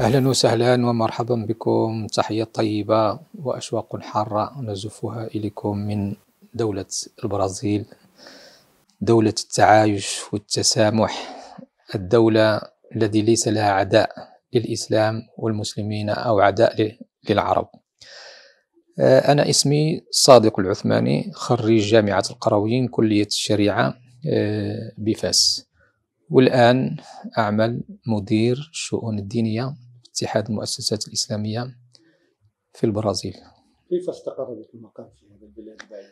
أهلا وسهلا ومرحبا بكم تحية طيبة وأشواق حارة نزفها إليكم من دولة البرازيل دولة التعايش والتسامح الدولة التي ليس لها عداء للإسلام والمسلمين أو عداء للعرب آه، أنا اسمي صادق العثماني خريج جامعة القرويين كلية الشريعة آه، بفاس والآن أعمل مدير الشؤون الدينية اتحاد المؤسسات الإسلامية في البرازيل كيف استقر هذا المقام في هذا البلاد بعد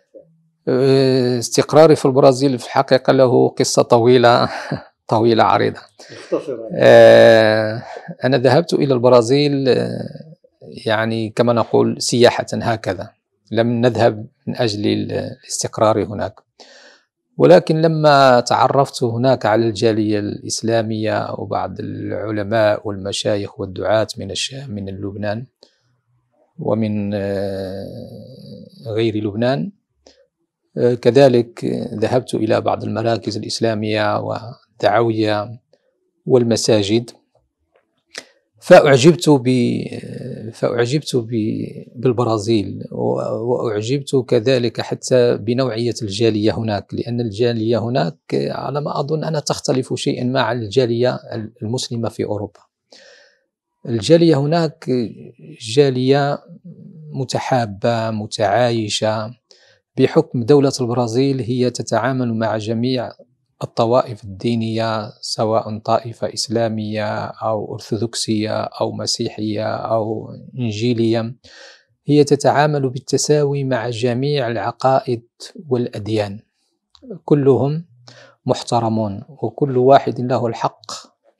أه، استقراري في البرازيل في الحقيقة له قصة طويلة طويلة عريضة أه، أنا ذهبت إلى البرازيل أه، يعني كما نقول سياحة هكذا لم نذهب من أجل الاستقرار هناك ولكن لما تعرفت هناك على الجالية الإسلامية وبعض العلماء والمشايخ والدعاة من الشام من لبنان ومن آه، غير لبنان آه، كذلك ذهبت إلى بعض المراكز الإسلامية والدعوية والمساجد فأعجبت ب فأعجبت ب بالبرازيل وأعجبت كذلك حتى بنوعية الجالية هناك لأن الجالية هناك على ما أظن أنها تختلف شيئا ما عن الجالية المسلمة في أوروبا الجالية هناك جالية متحابة متعايشة بحكم دولة البرازيل هي تتعامل مع جميع الطوائف الدينية سواء طائفة إسلامية أو أرثوذكسية أو مسيحية أو إنجيلية هي تتعامل بالتساوي مع جميع العقائد والأديان كلهم محترمون وكل واحد له الحق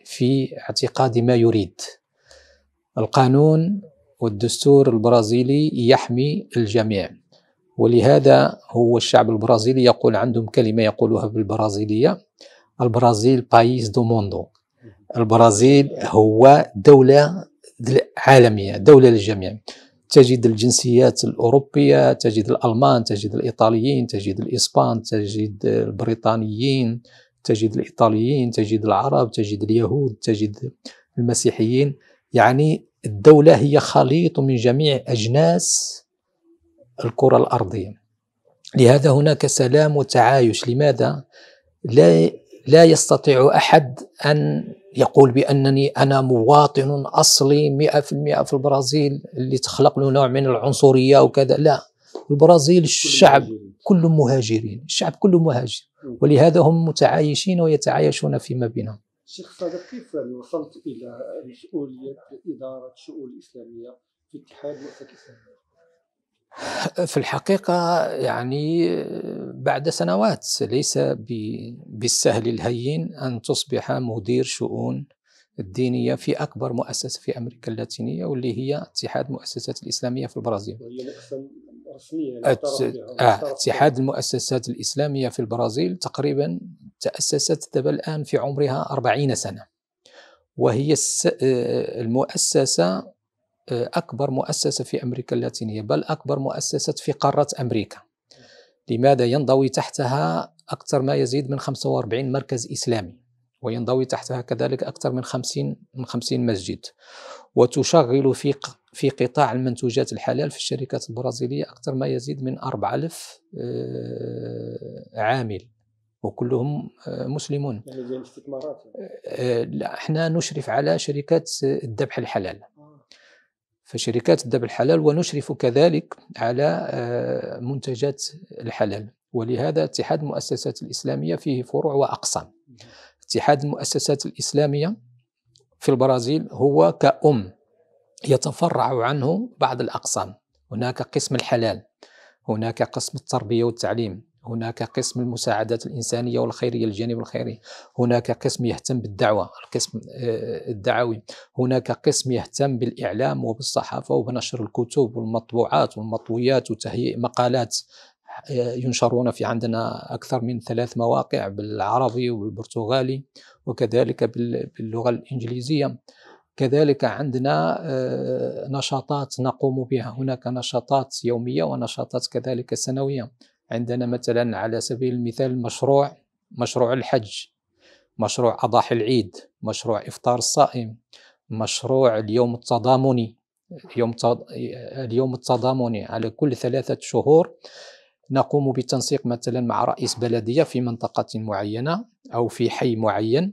في اعتقاد ما يريد القانون والدستور البرازيلي يحمي الجميع ولهذا هو الشعب البرازيلي يقول عندهم كلمة يقولها بالبرازيلية البرازيل بايس دو موندو البرازيل هو دولة عالمية دولة للجميع تجد الجنسيات الأوروبية تجد الألمان تجد الإيطاليين تجد الإسبان تجد البريطانيين تجد الإيطاليين تجد العرب تجد اليهود تجد المسيحيين يعني الدولة هي خليط من جميع أجناس الكرة الأرضية لهذا هناك سلام وتعايش لماذا؟ لا لا يستطيع أحد أن يقول بأنني أنا مواطن أصلي 100% في البرازيل اللي تخلق له نوع من العنصرية وكذا لا البرازيل الشعب كله مهاجرين الشعب كله مهاجر ولهذا هم متعايشين ويتعايشون فيما بينهم شيخ صادق كيف وصلت إلى مسؤولية إدارة شؤون الإسلامية في اتحاد مؤسسة الإسلامية؟ في الحقيقة يعني بعد سنوات ليس بالسهل الهين أن تصبح مدير شؤون الدينية في أكبر مؤسسة في أمريكا اللاتينية واللي هي اتحاد المؤسسات الإسلامية في البرازيل يعني آه اتحاد المؤسسات الإسلامية في البرازيل تقريبا تأسست دابا الآن في عمرها 40 سنة وهي آه، المؤسسة آه، أكبر مؤسسة في أمريكا اللاتينية بل أكبر مؤسسة في قارة أمريكا لماذا ينضوي تحتها أكثر ما يزيد من 45 مركز إسلامي وينضوي تحتها كذلك أكثر من 50 من 50 مسجد وتشغل في في قطاع المنتوجات الحلال في الشركات البرازيلية أكثر ما يزيد من 4000 آه، عامل وكلهم آه، مسلمون يعني استثمارات لا احنا نشرف على شركات الذبح الحلال فشركات الدب الحلال ونشرف كذلك على آه، منتجات الحلال ولهذا اتحاد المؤسسات الإسلامية فيه فروع وأقسام اتحاد المؤسسات الإسلامية في البرازيل هو كأم يتفرع عنه بعض الأقسام هناك قسم الحلال هناك قسم التربية والتعليم هناك قسم المساعدات الإنسانية والخيرية الجانب الخيري هناك قسم يهتم بالدعوة القسم آه، الدعوي هناك قسم يهتم بالإعلام وبالصحافة وبنشر الكتب والمطبوعات والمطويات وتهيئ مقالات آه، ينشرون في عندنا أكثر من ثلاث مواقع بالعربي والبرتغالي وكذلك باللغة الإنجليزية كذلك عندنا آه، نشاطات نقوم بها هناك نشاطات يومية ونشاطات كذلك سنوية عندنا مثلا على سبيل المثال مشروع مشروع الحج مشروع أضاحي العيد مشروع إفطار الصائم مشروع اليوم التضامني يوم اليوم التضامني على كل ثلاثة شهور نقوم بالتنسيق مثلا مع رئيس بلدية في منطقة معينة أو في حي معين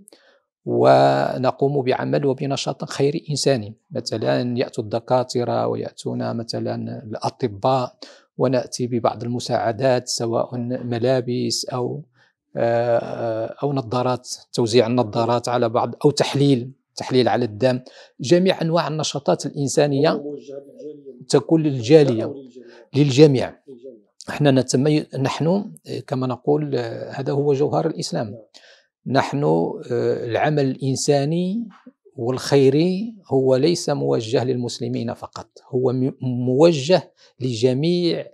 ونقوم بعمل وبنشاط خيري إنساني مثلا يأتوا الدكاترة ويأتون مثلا الأطباء وناتي ببعض المساعدات سواء ملابس او آه، او نظارات توزيع النظارات على بعض او تحليل تحليل على الدم جميع انواع النشاطات الانسانيه تكون للجاليه للجميع احنا نتمي... نحن كما نقول هذا هو جوهر الاسلام نحن آه، العمل الانساني والخيري هو ليس موجه للمسلمين فقط هو موجه لجميع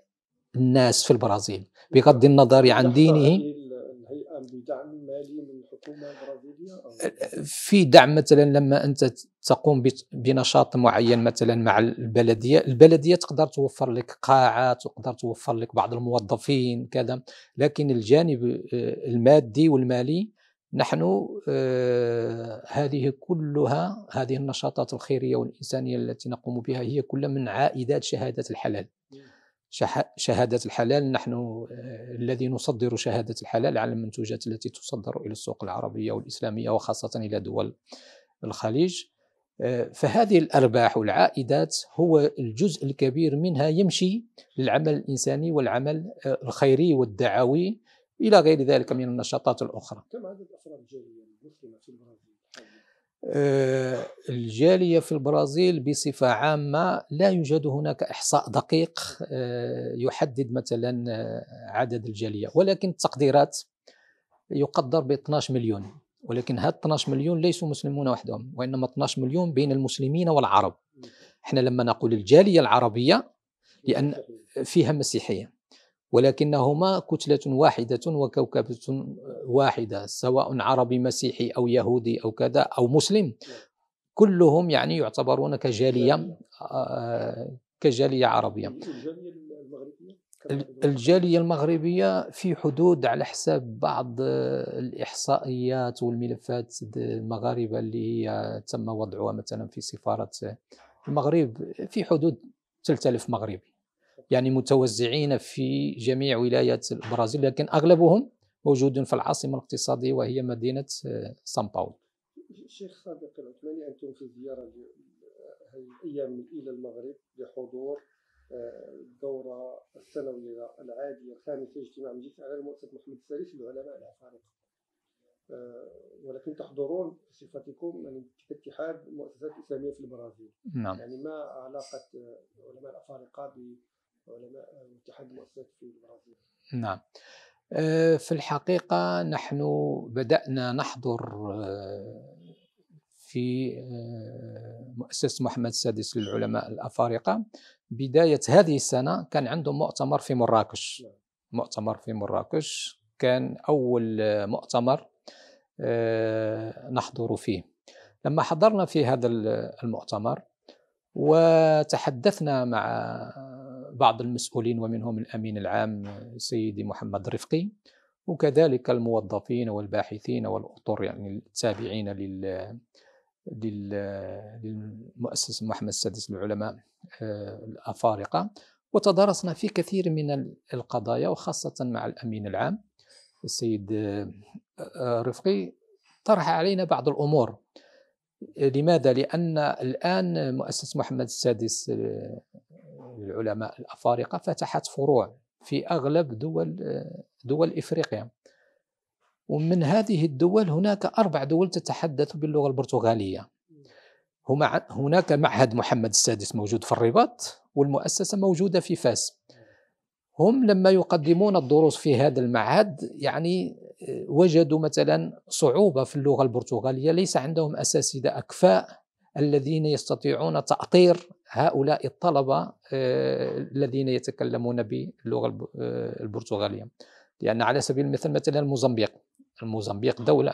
الناس في البرازيل بغض النظر عن دينه بدعم مالي من الحكومه البرازيليه في دعم مثلا لما انت تقوم بنشاط معين مثلا مع البلديه، البلديه تقدر توفر لك قاعه، تقدر توفر لك بعض الموظفين كذا، لكن الجانب المادي والمالي نحن آه، هذه كلها هذه النشاطات الخيريه والانسانيه التي نقوم بها هي كلها من عائدات شهاده الحلال شهادة الحلال نحن آه، الذي نصدر شهادة الحلال على المنتوجات التي تصدر إلى السوق العربية والإسلامية وخاصة إلى دول الخليج آه، فهذه الأرباح والعائدات هو الجزء الكبير منها يمشي للعمل الإنساني والعمل الخيري والدعوي إلى غير ذلك من النشاطات الأخرى كم عدد أفراد الجالية المسلمة في البرازيل؟ آه، الجالية في البرازيل بصفة عامة لا يوجد هناك إحصاء دقيق آه، يحدد مثلا آه، عدد الجالية ولكن التقديرات يقدر ب 12 مليون ولكن هاد 12 مليون ليسوا مسلمون وحدهم وإنما 12 مليون بين المسلمين والعرب احنا لما نقول الجالية العربية لأن فيها مسيحية ولكنهما كتلة واحدة وكوكبة واحدة سواء عربي مسيحي أو يهودي أو كذا أو مسلم كلهم يعني يعتبرون كجالية آه، كجالية عربية الجالية المغربية في حدود على حساب بعض الإحصائيات والملفات المغاربة اللي هي تم وضعها مثلا في سفارة المغرب في حدود 3000 مغربي يعني متوزعين في جميع ولايات البرازيل لكن أغلبهم موجود في العاصمة الاقتصادية وهي مدينة آه، سان باولو شيخ صادق العثماني أنتم في زيارة هذه الأيام إلى المغرب لحضور الدورة آه، السنوية العادية الخامسة اجتماع مجلس على مؤسسة محمد السادس للعلماء الأفارقة ولكن تحضرون بصفتكم يعني اتحاد المؤسسات الاسلاميه في البرازيل نعم. يعني ما علاقه آه، علماء الافارقه علماء واتحاد المؤسسات في البرازيل نعم آه، في الحقيقة نحن بدأنا نحضر آه، في آه، مؤسسة محمد السادس للعلماء الأفارقة بداية هذه السنة كان عندهم مؤتمر في مراكش نعم. مؤتمر في مراكش كان أول مؤتمر نحضر فيه لما حضرنا في هذا المؤتمر وتحدثنا مع بعض المسؤولين ومنهم الأمين العام سيدي محمد رفقي وكذلك الموظفين والباحثين والأطر يعني التابعين لل للمؤسسة محمد السادس للعلماء آه، الأفارقة وتدارسنا في كثير من القضايا وخاصة مع الأمين العام السيد آه، آه، رفقي طرح علينا بعض الأمور لماذا؟ لأن الآن مؤسسة محمد السادس العلماء الافارقه فتحت فروع في اغلب دول دول افريقيا ومن هذه الدول هناك اربع دول تتحدث باللغه البرتغاليه هما هناك معهد محمد السادس موجود في الرباط والمؤسسه موجوده في فاس هم لما يقدمون الدروس في هذا المعهد يعني وجدوا مثلا صعوبه في اللغه البرتغاليه ليس عندهم اساتذه اكفاء الذين يستطيعون تاطير هؤلاء الطلبة آه، الذين يتكلمون باللغة آه، البرتغالية لأن على سبيل المثال مثلا موزمبيق الموزمبيق دولة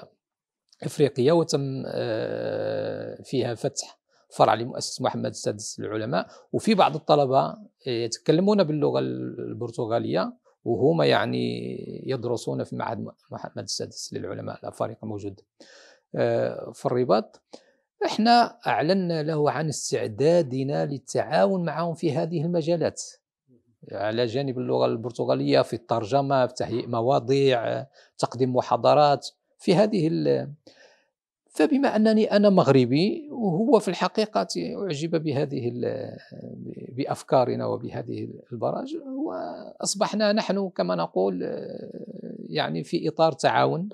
إفريقية وتم آه، فيها فتح فرع لمؤسسة محمد السادس للعلماء وفي بعض الطلبة يتكلمون باللغة البرتغالية وهما يعني يدرسون في معهد محمد السادس للعلماء الأفارقة موجود في الرباط احنا اعلنا له عن استعدادنا للتعاون معهم في هذه المجالات على جانب اللغه البرتغاليه في الترجمه في تهيئ مواضيع تقديم محاضرات في هذه فبما انني انا مغربي وهو في الحقيقه اعجب بهذه بافكارنا وبهذه البراج واصبحنا نحن كما نقول يعني في اطار تعاون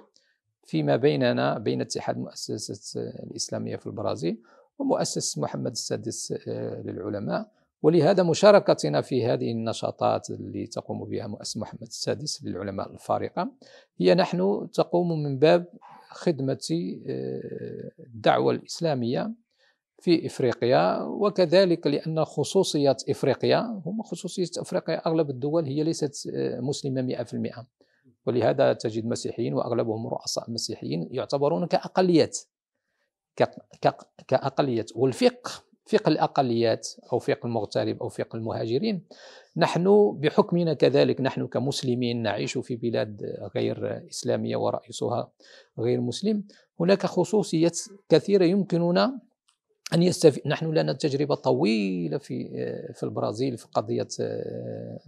فيما بيننا بين اتحاد المؤسسات الإسلامية في البرازيل ومؤسس محمد السادس آه، للعلماء ولهذا مشاركتنا في هذه النشاطات اللي تقوم بها مؤسس محمد السادس للعلماء الفارقة هي نحن تقوم من باب خدمة آه، الدعوة الإسلامية في افريقيا وكذلك لان خصوصيه افريقيا هم خصوصيه افريقيا اغلب الدول هي ليست آه، مسلمه 100% ولهذا تجد مسيحيين واغلبهم رؤساء مسيحيين يعتبرون كاقليات كاقليات والفقه فقه الاقليات او فقه المغترب او فقه المهاجرين نحن بحكمنا كذلك نحن كمسلمين نعيش في بلاد غير اسلاميه ورئيسها غير مسلم هناك خصوصيات كثيره يمكننا أن يستفيد نحن لنا تجربة طويلة في في البرازيل في قضية آه،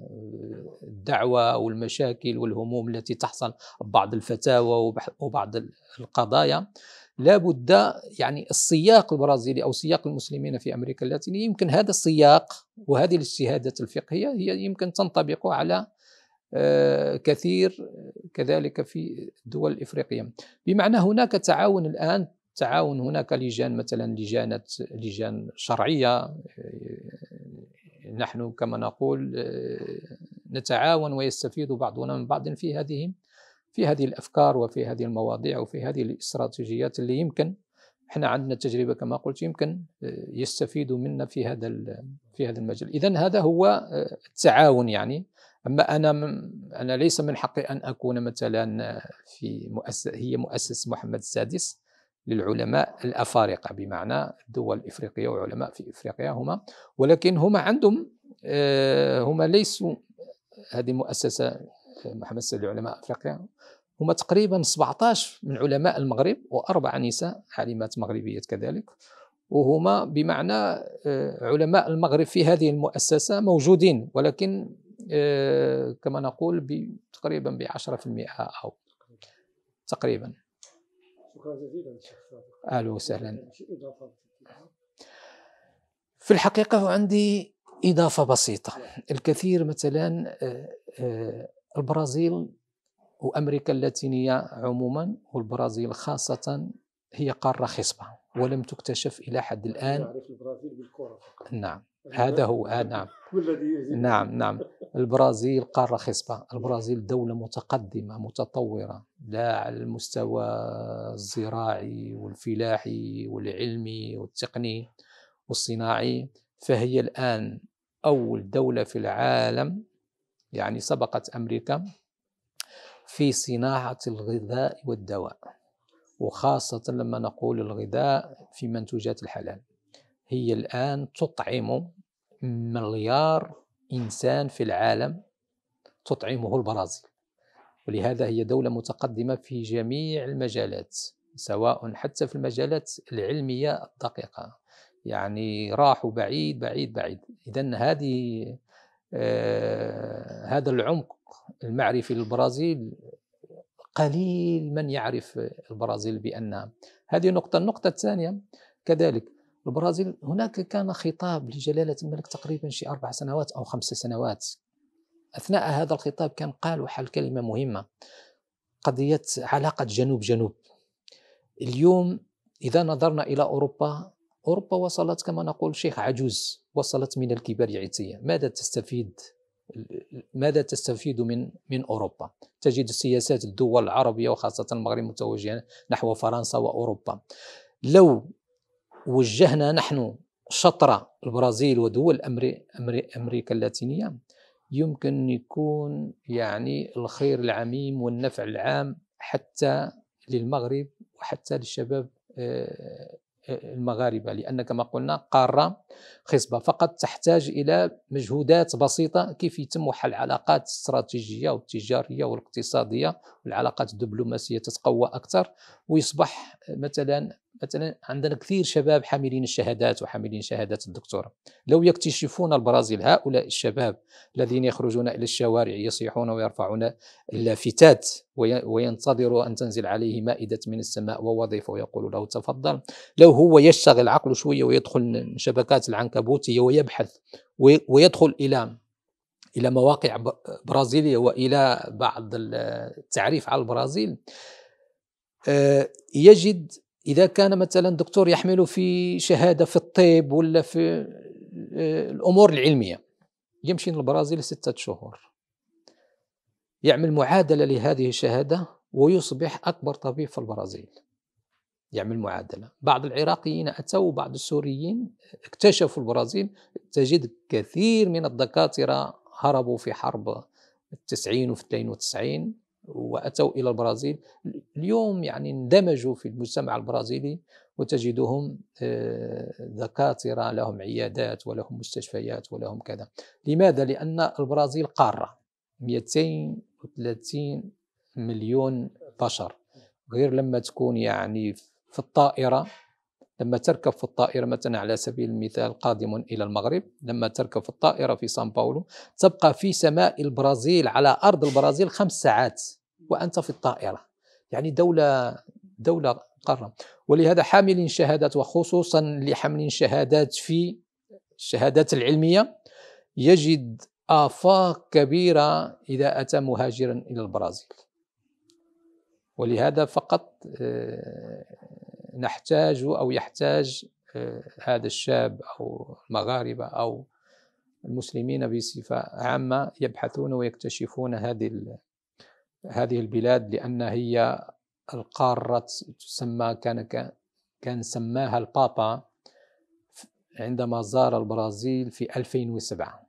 الدعوة والمشاكل والهموم التي تحصل بعض الفتاوى وبعض القضايا لابد يعني السياق البرازيلي او سياق المسلمين في امريكا اللاتينيه يمكن هذا السياق وهذه الاجتهادات الفقهيه هي يمكن تنطبق على آه، كثير آه، كذلك في الدول الافريقيه بمعنى هناك تعاون الان تعاون هناك لجان مثلا لجان لجان شرعيه آه، نحن كما نقول آه، نتعاون ويستفيد بعضنا من بعض في هذه في هذه الافكار وفي هذه المواضيع وفي هذه الاستراتيجيات اللي يمكن احنا عندنا تجربه كما قلت يمكن آه، يستفيدوا منا في هذا في هذا المجال اذا هذا هو التعاون يعني اما انا انا ليس من حقي ان اكون مثلا في مؤسسه هي مؤسسه محمد السادس للعلماء الافارقه بمعنى الدول الافريقيه وعلماء في افريقيا هما ولكن هما عندهم آه، هما ليسوا هذه مؤسسه آه، محمد لعلماء افريقيا هما تقريبا 17 من علماء المغرب واربع نساء عالمات مغربيات كذلك وهما بمعنى آه، علماء المغرب في هذه المؤسسه موجودين ولكن كما نقول تقريبا ب 10% او تقريبا شكرا جزيلا اهلا وسهلا في الحقيقه عندي اضافه بسيطه الكثير مثلا آه، آه، البرازيل وامريكا اللاتينيه عموما والبرازيل خاصه هي قاره خصبه ولم تكتشف الى حد الان نعم هذا هو آه، نعم والذي يزيد نعم نعم البرازيل قارة خصبة البرازيل دولة متقدمة متطورة لا على المستوى الزراعي والفلاحي والعلمي والتقني والصناعي فهي الآن أول دولة في العالم يعني سبقت أمريكا في صناعة الغذاء والدواء وخاصة لما نقول الغذاء في منتوجات الحلال هي الآن تطعم مليار إنسان في العالم تطعمه البرازيل ولهذا هي دولة متقدمة في جميع المجالات سواء حتى في المجالات العلمية الدقيقة يعني راحوا بعيد بعيد بعيد إذا هذه آه هذا العمق المعرفي للبرازيل قليل من يعرف البرازيل بأنها هذه نقطة النقطة الثانية كذلك البرازيل هناك كان خطاب لجلالة الملك تقريبا شي أربع سنوات أو خمس سنوات أثناء هذا الخطاب كان قال وحل كلمة مهمة قضية علاقة جنوب جنوب اليوم إذا نظرنا إلى أوروبا أوروبا وصلت كما نقول شيخ عجوز وصلت من الكبار عتية ماذا تستفيد ماذا تستفيد من من اوروبا؟ تجد سياسات الدول العربيه وخاصه المغرب متوجهه نحو فرنسا واوروبا. لو وجهنا نحن شطرة البرازيل ودول امريكا اللاتينيه يمكن يكون يعني الخير العميم والنفع العام حتى للمغرب وحتى للشباب آه، آه، المغاربه لان كما قلنا قاره خصبه فقط تحتاج الى مجهودات بسيطه كيف يتم حل العلاقات الاستراتيجيه والتجاريه والاقتصاديه والعلاقات الدبلوماسيه تتقوى اكثر ويصبح مثلا مثلا عندنا كثير شباب حاملين الشهادات وحاملين شهادات الدكتوراه لو يكتشفون البرازيل هؤلاء الشباب الذين يخرجون إلى الشوارع يصيحون ويرفعون اللافتات وينتظروا أن تنزل عليه مائدة من السماء ووظيفة ويقول له تفضل لو هو يشتغل عقله شوية ويدخل شبكات العنكبوتية ويبحث ويدخل إلى إلى مواقع برازيلية وإلى بعض التعريف على البرازيل آه، يجد إذا كان مثلا دكتور يحمل في شهادة في الطب ولا في آه، الأمور العلمية يمشي للبرازيل ستة شهور يعمل معادلة لهذه الشهادة ويصبح أكبر طبيب في البرازيل يعمل معادلة بعض العراقيين أتوا بعض السوريين اكتشفوا البرازيل تجد كثير من الدكاترة هربوا في حرب التسعين وفي 92 واتوا الى البرازيل اليوم يعني اندمجوا في المجتمع البرازيلي وتجدهم آه، دكاتره لهم عيادات ولهم مستشفيات ولهم كذا لماذا لان البرازيل قاره 230 مليون بشر غير لما تكون يعني في الطائره لما تركب في الطائرة مثلا على سبيل المثال قادم إلى المغرب لما تركب في الطائرة في سان باولو تبقى في سماء البرازيل على أرض البرازيل خمس ساعات وأنت في الطائرة يعني دولة دولة قارة ولهذا حامل شهادات وخصوصا لحمل شهادات في الشهادات العلمية يجد آفاق كبيرة إذا أتى مهاجرا إلى البرازيل ولهذا فقط آه، نحتاج أو يحتاج آه، هذا الشاب أو المغاربة أو المسلمين بصفة عامة يبحثون ويكتشفون هذه هذه البلاد لأن هي القارة تسمى كان كان سماها البابا عندما زار البرازيل في 2007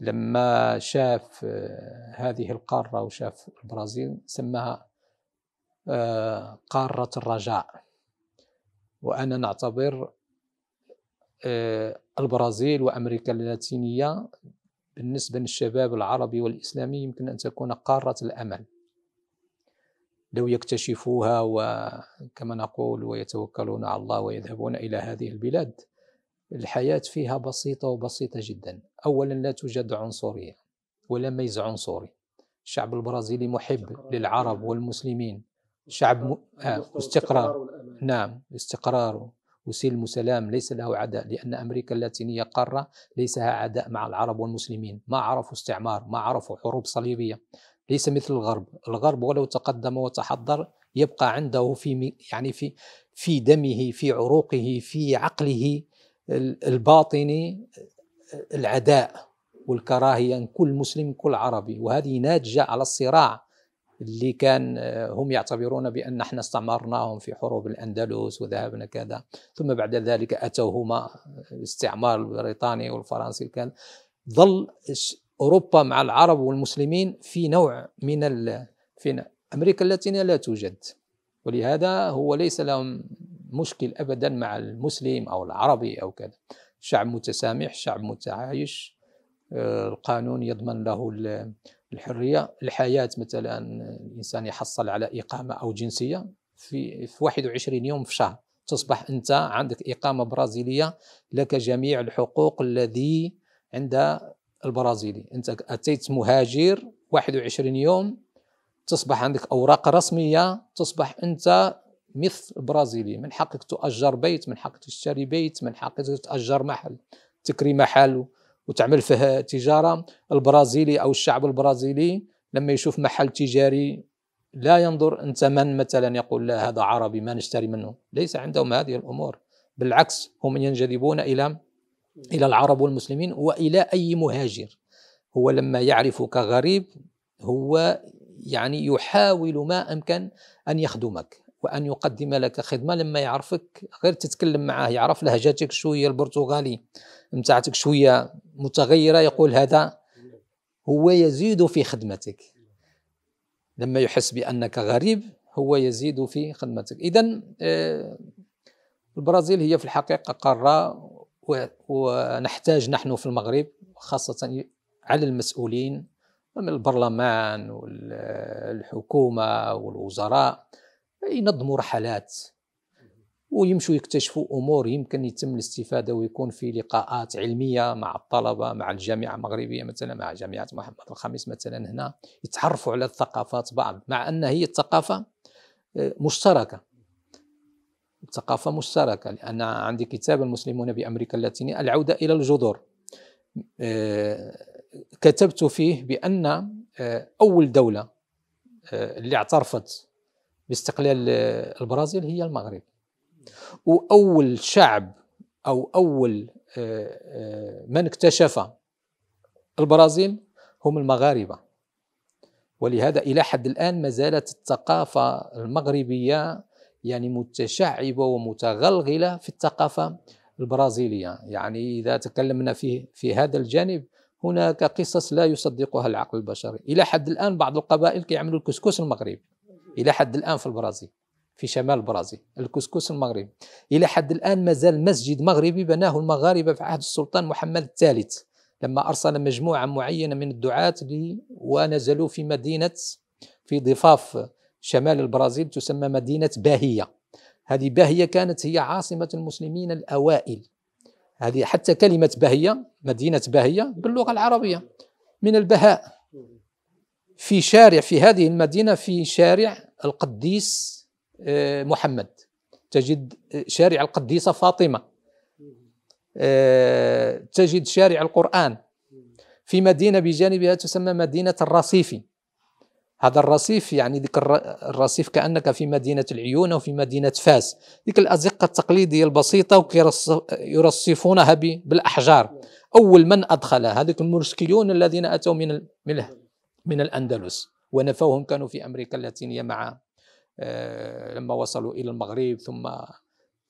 لما شاف آه، هذه القارة وشاف البرازيل سماها آه، قارة الرجاء وأنا نعتبر آه، البرازيل وأمريكا اللاتينية بالنسبة للشباب العربي والإسلامي يمكن أن تكون قارة الأمل لو يكتشفوها وكما نقول ويتوكلون على الله ويذهبون إلى هذه البلاد الحياة فيها بسيطة وبسيطة جدا أولا لا توجد عنصرية ولا ميز عنصري الشعب البرازيلي محب للعرب والمسلمين شعب م... آه استقرار نعم استقرار وسلم وسلام ليس له عداء لأن أمريكا اللاتينية قارة ليس لها عداء مع العرب والمسلمين ما عرفوا استعمار ما عرفوا حروب صليبية ليس مثل الغرب الغرب ولو تقدم وتحضر يبقى عنده في يعني في في دمه في عروقه في عقله الباطني العداء والكراهية كل مسلم كل عربي وهذه ناتجة على الصراع اللي كان آه، هم يعتبرون بأن احنا استعمرناهم في حروب الأندلس وذهبنا كذا ثم بعد ذلك أتوا هما الاستعمار آه، البريطاني والفرنسي كان ظل أوروبا مع العرب والمسلمين في نوع من ال... في أمريكا اللاتينية لا توجد ولهذا هو ليس لهم مشكل أبدا مع المسلم أو العربي أو كذا شعب متسامح شعب متعايش القانون يضمن له الحريه الحياه مثلا الانسان يحصل على اقامه او جنسيه في 21 يوم في شهر تصبح انت عندك اقامه برازيليه لك جميع الحقوق الذي عند البرازيلي انت اتيت مهاجر 21 يوم تصبح عندك اوراق رسميه تصبح انت مثل برازيلي من حقك تؤجر بيت من حقك تشتري بيت من حقك تأجر محل تكري محل وتعمل فيها تجاره البرازيلي او الشعب البرازيلي لما يشوف محل تجاري لا ينظر انت من مثلا يقول لا هذا عربي ما نشتري منه ليس عندهم هذه الامور بالعكس هم ينجذبون الى الى العرب والمسلمين والى اي مهاجر هو لما يعرفك غريب هو يعني يحاول ما امكن ان يخدمك وأن يقدم لك خدمة لما يعرفك غير تتكلم معاه يعرف لهجتك شوية البرتغالي متاعتك شوية متغيرة يقول هذا هو يزيد في خدمتك لما يحس بأنك غريب هو يزيد في خدمتك إذا آه، البرازيل هي في الحقيقة قارة ونحتاج نحن في المغرب خاصة على المسؤولين من البرلمان والحكومة والوزراء ينظموا رحلات ويمشوا يكتشفوا امور يمكن يتم الاستفاده ويكون في لقاءات علميه مع الطلبه مع الجامعه المغربيه مثلا مع جامعه محمد الخامس مثلا هنا يتعرفوا على الثقافات بعض مع ان هي الثقافه آه، مشتركه ثقافه مشتركه لان عندي كتاب المسلمون بامريكا اللاتينيه العوده الى الجذور آه، كتبت فيه بان آه، اول دوله اللي اعترفت باستقلال آه، البرازيل هي المغرب واول شعب او اول آه، آه، من اكتشف البرازيل هم المغاربه ولهذا الى حد الان ما زالت الثقافه المغربيه يعني متشعبه ومتغلغله في الثقافه البرازيليه يعني اذا تكلمنا في في هذا الجانب هناك قصص لا يصدقها العقل البشري الى حد الان بعض القبائل كيعملوا الكسكس المغربي الى حد الان في البرازيل في شمال البرازيل الكسكس المغربي الى حد الان مازال مسجد مغربي بناه المغاربه في عهد السلطان محمد الثالث لما ارسل مجموعه معينه من الدعاه ونزلوا في مدينه في ضفاف شمال البرازيل تسمى مدينه باهيه هذه باهيه كانت هي عاصمه المسلمين الاوائل هذه حتى كلمه باهيه مدينه باهيه باللغه العربيه من البهاء في شارع في هذه المدينة في شارع القديس آه، محمد تجد آه، شارع القديسة فاطمة آه، تجد شارع القرآن في مدينة بجانبها تسمى مدينة الرصيف هذا الرصيف يعني ذيك الرصيف كأنك في مدينة العيون أو في مدينة فاس ذيك الأزقة التقليدية البسيطة يرصفونها بالأحجار أول من أدخل هذوك المرسكيون الذين أتوا من من الأندلس ونفوهم كانوا في أمريكا اللاتينية مع آه، لما وصلوا إلى المغرب ثم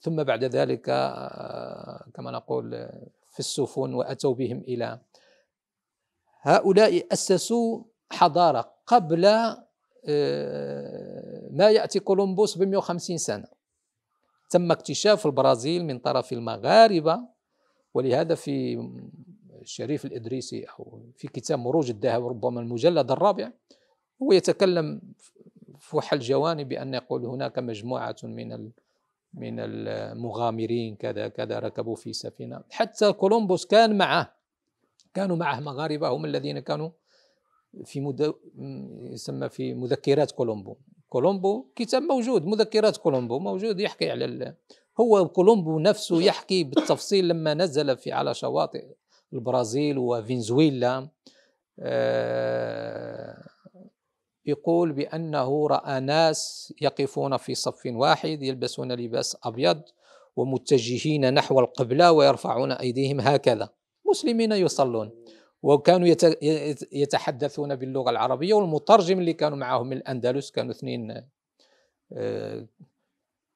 ثم بعد ذلك آه، كما نقول آه، في السفن وأتوا بهم إلى هؤلاء أسسوا حضارة قبل ما يأتي كولومبوس ب 150 سنة تم اكتشاف البرازيل من طرف المغاربة ولهذا في الشريف الإدريسي أو في كتاب مروج الذهب ربما المجلد الرابع هو يتكلم في فوح الجوانب بأن يقول هناك مجموعة من من المغامرين كذا كذا ركبوا في سفينة حتى كولومبوس كان معه كانوا معه مغاربة هم الذين كانوا في مد... يسمى في مذكرات كولومبو كولومبو كتاب موجود مذكرات كولومبو موجود يحكي على ال... هو كولومبو نفسه يحكي بالتفصيل لما نزل في على شواطئ البرازيل وفنزويلا آه، يقول بأنه رأى ناس يقفون في صف واحد يلبسون لباس أبيض ومتجهين نحو القبلة ويرفعون أيديهم هكذا مسلمين يصلون وكانوا يتحدثون باللغة العربية والمترجم اللي كانوا معهم من الأندلس كانوا اثنين آه،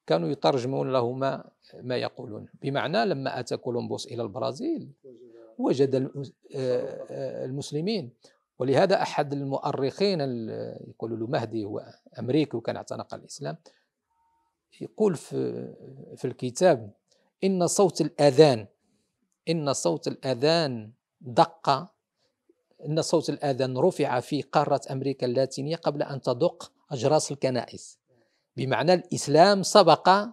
كانوا يترجمون لهما ما يقولون بمعنى لما أتى كولومبوس إلى البرازيل وجد آه، آه، المسلمين ولهذا احد المؤرخين يقول له مهدي هو امريكي وكان اعتنق الاسلام يقول في في الكتاب ان صوت الاذان ان صوت الاذان دق ان صوت الاذان رفع في قاره امريكا اللاتينيه قبل ان تدق اجراس الكنائس بمعنى الاسلام سبق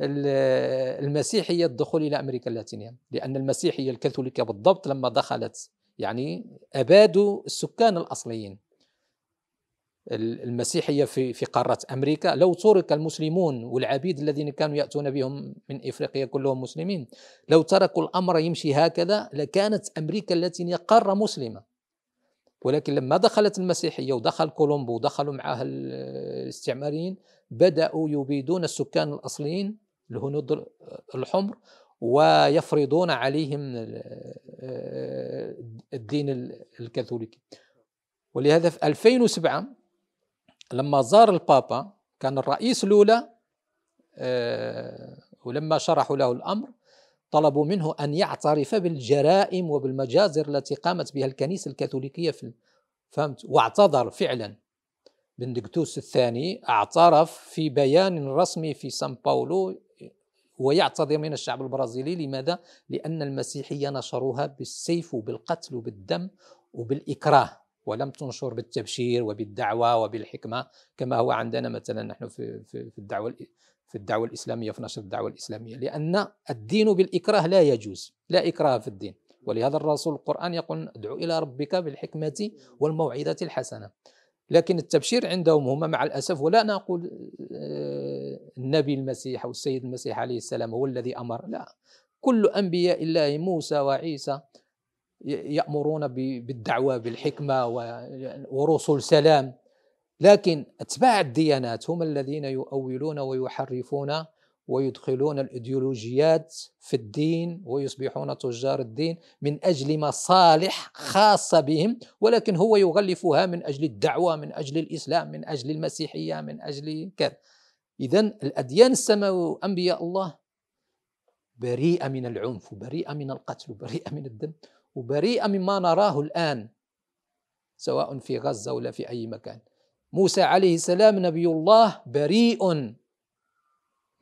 المسيحية الدخول إلى أمريكا اللاتينية لأن المسيحية الكاثوليكية بالضبط لما دخلت يعني أبادوا السكان الأصليين المسيحية في في قارة أمريكا لو ترك المسلمون والعبيد الذين كانوا يأتون بهم من إفريقيا كلهم مسلمين لو تركوا الأمر يمشي هكذا لكانت أمريكا اللاتينية قارة مسلمة ولكن لما دخلت المسيحيه ودخل كولومبو ودخلوا معها الاستعماريين بداوا يبيدون السكان الاصليين الهنود الحمر ويفرضون عليهم آه، آه، الدين الكاثوليكي ولهذا في 2007 لما زار البابا كان الرئيس لولا آه، ولما شرحوا له الأمر طلبوا منه أن يعترف بالجرائم وبالمجازر التي قامت بها الكنيسة الكاثوليكية في فهمت واعتذر فعلا بندكتوس الثاني اعترف في بيان رسمي في سان باولو ويعتذر من الشعب البرازيلي لماذا؟ لأن المسيحية نشروها بالسيف وبالقتل وبالدم وبالإكراه ولم تنشر بالتبشير وبالدعوة وبالحكمة كما هو عندنا مثلا نحن في, في, الدعوة في الدعوة الإسلامية في نشر الدعوة الإسلامية لأن الدين بالإكراه لا يجوز لا إكراه في الدين ولهذا الرسول القرآن يقول ادعو إلى ربك بالحكمة والموعظة الحسنة لكن التبشير عندهم هما مع الأسف ولا نقول آه، النبي المسيح أو السيد المسيح عليه السلام هو الذي أمر لا كل أنبياء الله موسى وعيسى يأمرون بالدعوة بالحكمة ورسل سلام لكن أتباع الديانات هم الذين يؤولون ويحرفون ويدخلون الايديولوجيات في الدين ويصبحون تجار الدين من اجل مصالح خاصه بهم ولكن هو يغلفها من اجل الدعوه من اجل الاسلام من اجل المسيحيه من اجل كذا اذا الاديان السماويه وانبياء الله بريئه من العنف وبريئه من القتل وبريئه من الدم وبريئه مما نراه الان سواء في غزه ولا في اي مكان موسى عليه السلام نبي الله بريء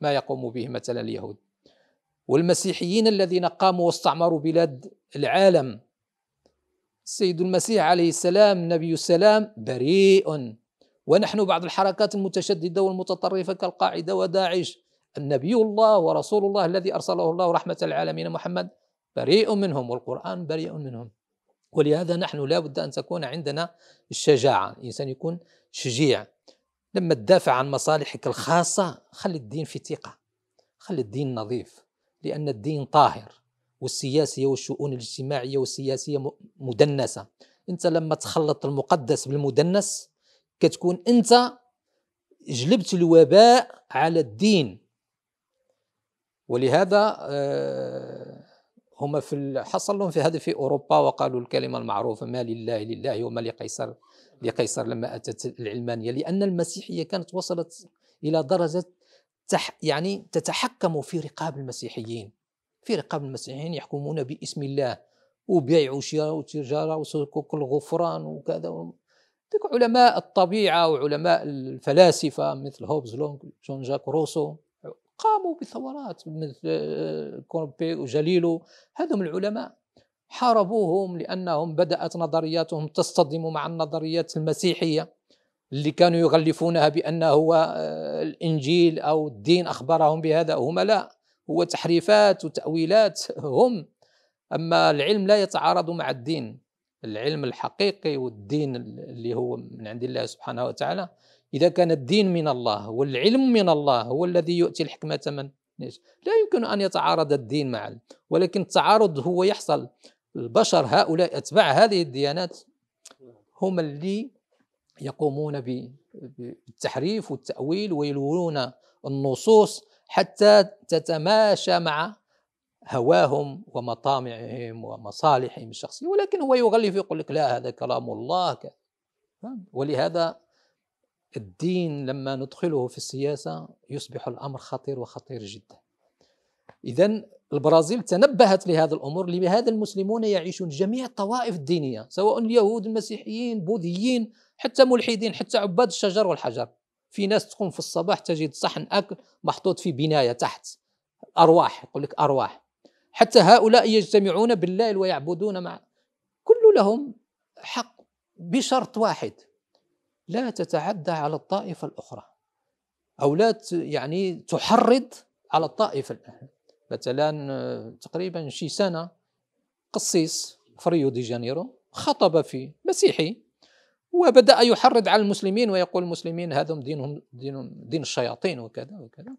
ما يقوم به مثلا اليهود والمسيحيين الذين قاموا واستعمروا بلاد العالم السيد المسيح عليه السلام نبي السلام بريء ونحن بعض الحركات المتشدده والمتطرفه كالقاعده وداعش النبي الله ورسول الله الذي ارسله الله رحمه العالمين محمد بريء منهم والقران بريء منهم ولهذا نحن لا بد ان تكون عندنا الشجاعه الانسان يكون شجيع لما تدافع عن مصالحك الخاصة خلي الدين في ثقة خلي الدين نظيف لأن الدين طاهر والسياسية والشؤون الاجتماعية والسياسية مدنسة أنت لما تخلط المقدس بالمدنس كتكون أنت جلبت الوباء على الدين ولهذا آه، هما في حصل لهم في هذا في أوروبا وقالوا الكلمة المعروفة ما لله لله وما لقيصر لقيصر لما أتت العلمانية لأن المسيحية كانت وصلت إلى درجة تح يعني تتحكم في رقاب المسيحيين في رقاب المسيحيين يحكمون باسم الله وبيع وشراء وتجارة وسكوك الغفران وكذا ديك علماء الطبيعة وعلماء الفلاسفة مثل هوبز لونج جون جاك روسو قاموا بثورات مثل آه، كوربي وجاليلو هذم العلماء حاربوهم لأنهم بدأت نظرياتهم تصطدم مع النظريات المسيحية اللي كانوا يغلفونها بأنه هو آه، الإنجيل أو الدين أخبرهم بهذا هم لا هو تحريفات وتأويلات هم أما العلم لا يتعارض مع الدين العلم الحقيقي والدين اللي هو من عند الله سبحانه وتعالى إذا كان الدين من الله والعلم من الله هو الذي يؤتي الحكمة من لا يمكن أن يتعارض الدين مع ولكن التعارض هو يحصل البشر هؤلاء أتباع هذه الديانات هم اللي يقومون بالتحريف والتأويل ويلولون النصوص حتى تتماشى مع هواهم ومطامعهم ومصالحهم الشخصية ولكن هو يغلف يقول لك لا هذا كلام الله ولهذا الدين لما ندخله في السياسة يصبح الأمر خطير وخطير جدا إذا البرازيل تنبهت لهذا الأمر لهذا المسلمون يعيشون جميع الطوائف الدينية سواء اليهود المسيحيين بوذيين حتى ملحدين حتى عباد الشجر والحجر في ناس تقوم في الصباح تجد صحن أكل محطوط في بناية تحت أرواح يقول لك أرواح حتى هؤلاء يجتمعون بالليل ويعبدون مع كل لهم حق بشرط واحد لا تتعدى على الطائفة الأخرى أو لا يعني تحرض على الطائفة الأخرى مثلا تقريبا شي سنه قصيص في ريو دي جانيرو خطب في مسيحي وبدا يحرض على المسلمين ويقول المسلمين هذم دينهم دين, دين الشياطين وكذا وكذا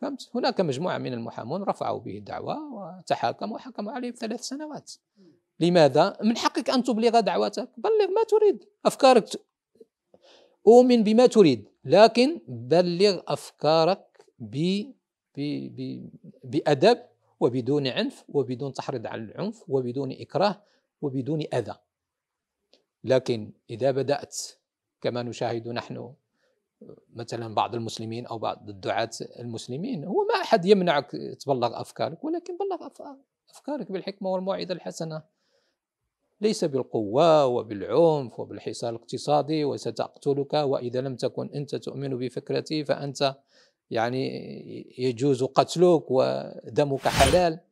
فهمت هناك مجموعه من المحامون رفعوا به الدعوى وتحاكموا وحكموا عليه بثلاث سنوات لماذا من حقك ان تبلغ دعوتك بلغ ما تريد افكارك اؤمن بما تريد لكن بلغ افكارك ب بأدب وبدون عنف وبدون تحريض على العنف وبدون إكراه وبدون أذى لكن إذا بدأت كما نشاهد نحن مثلا بعض المسلمين أو بعض الدعاة المسلمين هو ما أحد يمنعك تبلغ أفكارك ولكن بلغ أفكارك بالحكمة والموعظة الحسنة ليس بالقوة وبالعنف وبالحصار الاقتصادي وستقتلك وإذا لم تكن أنت تؤمن بفكرتي فأنت يعني يجوز قتلك ودمك حلال